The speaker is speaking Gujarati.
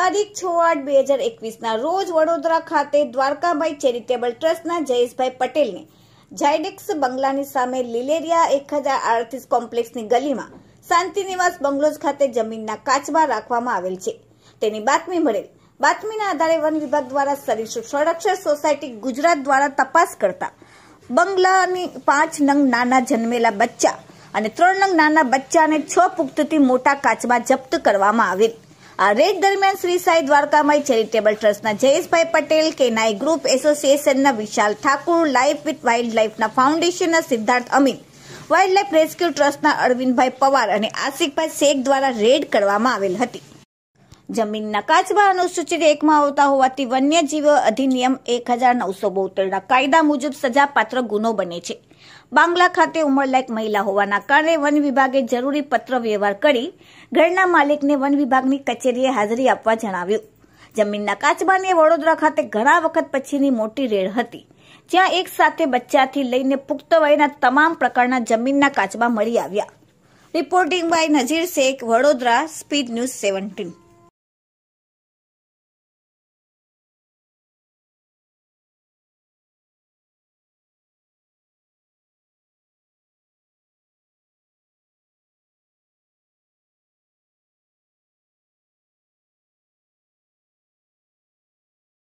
તારીખ છ આઠ બે હજાર એકવીસના રોજ વડોદરા ખાતે દ્વારકાભાઈ ચેરિટેબલ ટ્રસ્ટના જયેશભાઈ પટેલને જાયડેક્સ બંગલાની સામે લીલેરિયા એક હજાર આડત્રીસ કોમ્પ્લેક્સની ગલીમાં શાંતિનિવાસ બંગલોઝ ખાતે જમીનના કાચબા રાખવામાં આવેલ છે તેની બાતમી મળેલ બાતમીના આધારે વન વિભાગ દ્વારા સરીસૃપ સંરક્ષણ સોસાયટી ગુજરાત દ્વારા તપાસ કરતા બંગલાની પાંચ નંગ નાના જન્મેલા બચ્ચા અને ત્રણ નંગ નાના બચ્ચાને છ પુખ્તથી મોટા કાચબા જપ્ત કરવામાં આવેલ આ રેડ દરમિયાન શ્રી સાઈ દ્વારકામય ચેરિટેબલ ટ્રસ્ટના જયેશભાઈ પટેલ કેનાઈ ગ્રુપ એસોસિએશનના Vishal Thakur life with wild લાઈફના ફાઉન્ડેશનના Siddharth Amit wild life rescue ટ્રસ્ટના અરવિંદભાઈ પવાર અને આસિકભાઈ શેખ દ્વારા રેડ કરવામાં આવેલ હતી જમીન કાચબા અનુસૂચિત એકમાં આવતા હોવાથી વન્યજીવ અધિનિયમ એક હજાર નવસો બોતેરના કાયદા મુજબ સજાપાત્ર ગુનો બને છે બાંગ્લા ખાતે ઉંમરલાયક મહિલા હોવાના કારણે વન વિભાગે જરૂરી પત્ર વ્યવહાર કરી ઘરના માલિકને વન વિભાગની કચેરીએ હાજરી આપવા જણાવ્યું જમીન કાચબાને વડોદરા ખાતે ઘણા વખત પછીની મોટી રેડ હતી જ્યાં એક સાથે બચ્ચાથી લઈને પુખ્ત વયના તમામ પ્રકારના જમીનના કાચબા મળી આવ્યા reporting by Nazir Sheikh Vadodara speed news seventeen